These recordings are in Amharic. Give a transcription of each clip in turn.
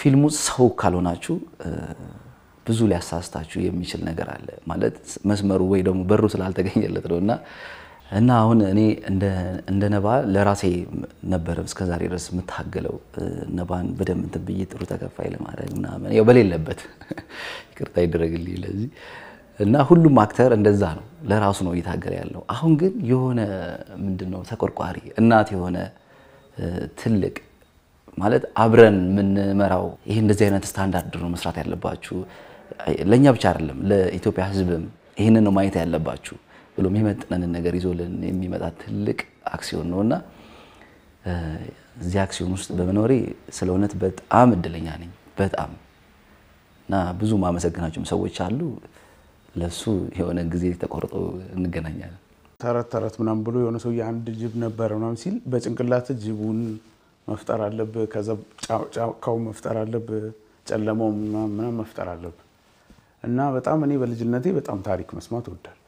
ፊልሙ ሰው ካልሆናችሁ ብዙ ሊያሳስታችሁ የሚችል ነገር አለ ማለት መስመሩ ወይ ደግሞ በሩ ስላልተገኘለት ነው እና እና አሁን እኔ እንደ ነባ ለራሴ ነበረ እስከዛሬ ድረስ የምታገለው ነባን በደንብ እንትን ብዬ ጥሩ ተከፋይ ለማድረግ ምናምን ያው በሌለበት ይቅርታ ይደረግልኝ ለዚህ እና ሁሉም አክተር እንደዛ ነው ለራሱ ነው እየታገለ ያለው አሁን ግን የሆነ ምንድን ነው ተቆርቋሪ እናት የሆነ ትልቅ ማለት አብረን የምንመራው ይህ እንደዚህ አይነት ስታንዳርድ ነው መስራት ያለባችሁ፣ ለእኛ ብቻ አይደለም ለኢትዮጵያ ህዝብም ይህንን ነው ማየት ያለባችሁ ብሎ የሚመጥነንን ነገር ይዞልን የሚመጣ ትልቅ አክሲዮን ነው እና እዚህ አክሲዮን ውስጥ በመኖሬ ስለ እውነት በጣም እድለኛ ነኝ። በጣም እና ብዙ ማመሰግናቸውም ሰዎች አሉ። ለሱ የሆነ ጊዜ ተቆርጦ እንገናኛለን። ተረት ተረት ምናምን ብሎ የሆነ ሰው የአንድ ጅብ ነበረ ምናምን ሲል በጭንቅላት ጅቡን መፍጠር አለብህ። ከዛ ጫካው መፍጠር አለብህ፣ ጨለማው ምናምን መፍጠር አለብህ እና በጣም እኔ በልጅነቴ በጣም ታሪክ መስማት ወዳል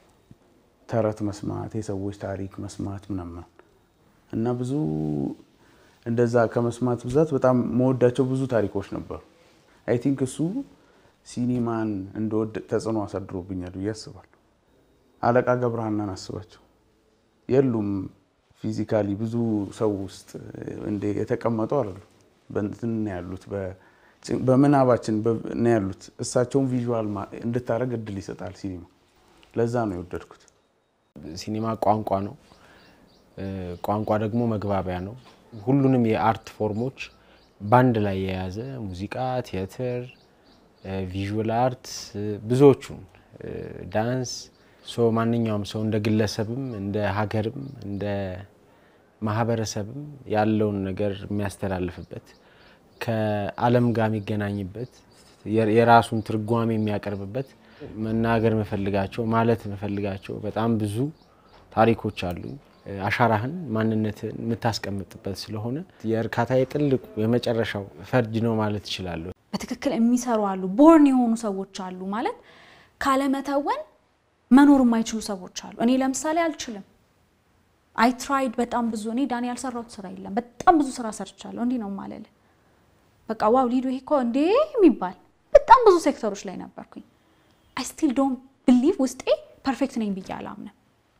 ተረት መስማት፣ የሰዎች ታሪክ መስማት ምናምን እና ብዙ እንደዛ ከመስማት ብዛት በጣም መወዳቸው ብዙ ታሪኮች ነበሩ። አይ ቲንክ እሱ ሲኒማን እንደወድ ተጽዕኖ አሳድሮብኛል ብዬ አስባለሁ። አለቃ ገብረሃናን አስባቸው የሉም ፊዚካሊ ብዙ ሰው ውስጥ እንደ የተቀመጡ አሉ በእንትን ያሉት በምናባችን ነው ያሉት። እሳቸውን ቪዥዋል እንድታደርግ እድል ይሰጣል ሲኒማ። ለዛ ነው የወደድኩት። ሲኒማ ቋንቋ ነው። ቋንቋ ደግሞ መግባቢያ ነው። ሁሉንም የአርት ፎርሞች በአንድ ላይ የያዘ ሙዚቃ፣ ቲያትር፣ ቪዥዋል አርት ብዙዎቹን ዳንስ፣ ሶ ማንኛውም ሰው እንደ ግለሰብም እንደ ሀገርም እንደ ማህበረሰብም ያለውን ነገር የሚያስተላልፍበት ከዓለም ጋር የሚገናኝበት የራሱን ትርጓሜ የሚያቀርብበት መናገር መፈልጋቸው ማለት መፈልጋቸው በጣም ብዙ ታሪኮች አሉ። አሻራህን ማንነትን የምታስቀምጥበት ስለሆነ የእርካታ የጥልቁ የመጨረሻው ፈርጅ ነው ማለት እችላለሁ። በትክክል የሚሰሩ አሉ፣ ቦርን የሆኑ ሰዎች አሉ። ማለት ካለመተወን መኖር የማይችሉ ሰዎች አሉ። እኔ ለምሳሌ አልችልም አይ ትራይድ በጣም ብዙ እኔ ዳን ያልሰራሁት ስራ የለም። በጣም ብዙ ስራ ሰርቻለሁ። እንዲህ ነው ማለል በቃ ዋው ሊዱ ይሄ እኮ እንዴ የሚባል በጣም ብዙ ሴክተሮች ላይ ነበርኩኝ። አይ ስቲል ዶንት ብሊቭ ውስጤ ፐርፌክት ነኝ ብዬ አላምነ።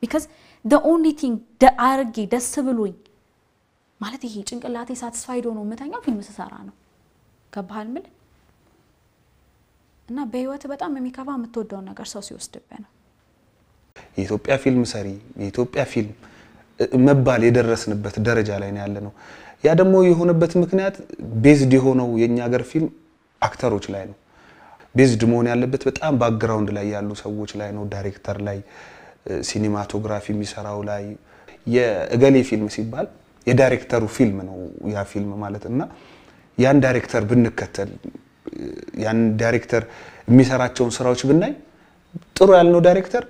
ቢካዝ ደ ኦንሊ ቲንግ አርጌ ደስ ብሎኝ ማለት ይሄ ጭንቅላቴ ሳትስፋይድ ሆኖ የምተኛው ፊልም ስሰራ ነው። ገባሃል ምል እና በህይወት በጣም የሚከፋ የምትወደውን ነገር ሰው ሲወስድብህ ነው። የኢትዮጵያ ፊልም ሰሪ የኢትዮጵያ ፊልም መባል የደረስንበት ደረጃ ላይ ነው ያለ ነው። ያ ደግሞ የሆነበት ምክንያት ቤዝድ የሆነው የእኛ ሀገር ፊልም አክተሮች ላይ ነው። ቤዝድ መሆን ያለበት በጣም ባክግራውንድ ላይ ያሉ ሰዎች ላይ ነው። ዳይሬክተር ላይ፣ ሲኒማቶግራፊ የሚሰራው ላይ የእገሌ ፊልም ሲባል የዳይሬክተሩ ፊልም ነው ያ ፊልም ማለት እና ያን ዳይሬክተር ብንከተል ያን ዳይሬክተር የሚሰራቸውን ስራዎች ብናይ ጥሩ ያልነው ዳይሬክተር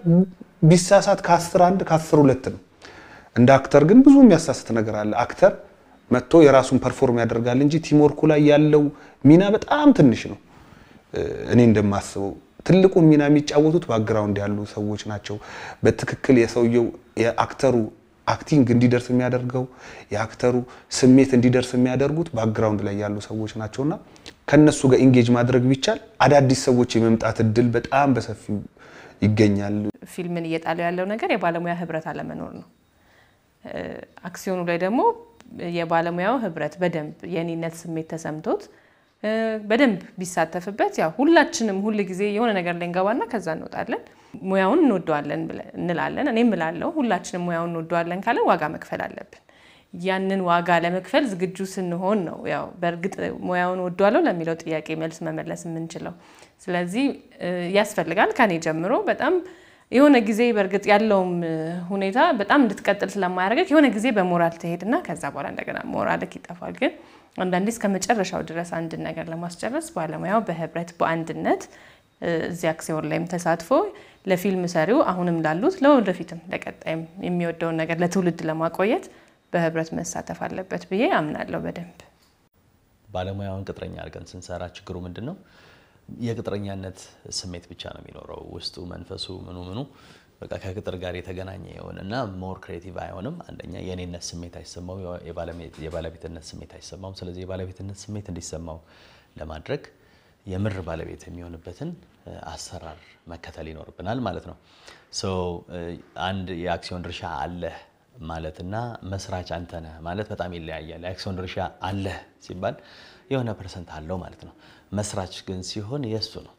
ቢሳሳት ከአስር አንድ ከአስር ሁለት ነው። እንደ አክተር ግን ብዙ የሚያሳስት ነገር አለ። አክተር መጥቶ የራሱን ፐርፎርም ያደርጋል እንጂ ቲምወርኩ ላይ ያለው ሚና በጣም ትንሽ ነው። እኔ እንደማስበው ትልቁን ሚና የሚጫወቱት ባክግራውንድ ያሉ ሰዎች ናቸው። በትክክል የሰውየው የአክተሩ አክቲንግ እንዲደርስ የሚያደርገው የአክተሩ ስሜት እንዲደርስ የሚያደርጉት ባክግራውንድ ላይ ያሉ ሰዎች ናቸውና ከነሱ ጋር ኢንጌጅ ማድረግ ቢቻል አዳዲስ ሰዎች የመምጣት እድል በጣም በሰፊው ይገኛል። ፊልምን እየጣለው ያለው ነገር የባለሙያ ህብረት አለመኖር ነው። አክሲዮኑ ላይ ደግሞ የባለሙያው ህብረት በደንብ የኔነት ስሜት ተሰምቶት በደንብ ቢሳተፍበት ያው ሁላችንም ሁል ጊዜ የሆነ ነገር ላይ እንገባና ከዛ እንወጣለን። ሙያውን እንወደዋለን እንላለን፣ እኔ እምላለሁ። ሁላችንም ሙያውን እንወደዋለን ካለን ዋጋ መክፈል አለብን። ያንን ዋጋ ለመክፈል ዝግጁ ስንሆን ነው ያው በእርግጥ ሙያውን ወደዋለሁ ለሚለው ጥያቄ መልስ መመለስ የምንችለው። ስለዚህ ያስፈልጋል ከኔ ጀምሮ በጣም የሆነ ጊዜ በእርግጥ ያለውም ሁኔታ በጣም እንድትቀጥል ስለማያደርገክ የሆነ ጊዜ በሞራል ትሄድና ከዛ በኋላ እንደገና ሞራልክ ይጠፋል። ግን አንዳንዴ እስከ መጨረሻው ድረስ አንድን ነገር ለማስጨረስ ባለሙያው በህብረት በአንድነት እዚያ አክሲዮን ላይም ተሳትፎ ለፊልም ሰሪው አሁንም ላሉት ለወደፊትም ለቀጣይም የሚወደውን ነገር ለትውልድ ለማቆየት በህብረት መሳተፍ አለበት ብዬ አምናለሁ። በደንብ ባለሙያውን ቅጥረኛ አድርገን ስንሰራ ችግሩ ምንድን ነው? የቅጥረኛነት ስሜት ብቻ ነው የሚኖረው ውስጡ መንፈሱ ምኑ ምኑ በቃ ከቅጥር ጋር የተገናኘ የሆነ እና ሞር ክሬቲቭ አይሆንም። አንደኛ የእኔነት ስሜት አይሰማው፣ የባለቤትነት ስሜት አይሰማውም። ስለዚህ የባለቤትነት ስሜት እንዲሰማው ለማድረግ የምር ባለቤት የሚሆንበትን አሰራር መከተል ይኖርብናል ማለት ነው። አንድ የአክሲዮን ድርሻ አለህ ማለትና መስራች አንተ ነህ ማለት በጣም ይለያያል። የአክሲዮን ድርሻ አለህ ሲባል የሆነ ፐርሰንት አለው ማለት ነው። መስራች ግን ሲሆን የእሱ ነው።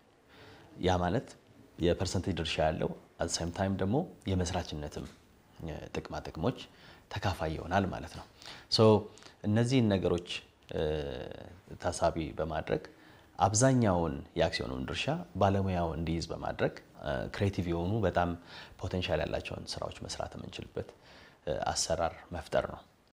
ያ ማለት የፐርሰንቴጅ ድርሻ ያለው አሳይም ታይም ደግሞ የመስራችነትም ጥቅማ ጥቅሞች ተካፋይ ይሆናል ማለት ነው። እነዚህን ነገሮች ታሳቢ በማድረግ አብዛኛውን የአክሲዮኑን ድርሻ ባለሙያው እንዲይዝ በማድረግ ክሬቲቭ የሆኑ በጣም ፖቴንሻል ያላቸውን ስራዎች መስራት የምንችልበት አሰራር መፍጠር ነው።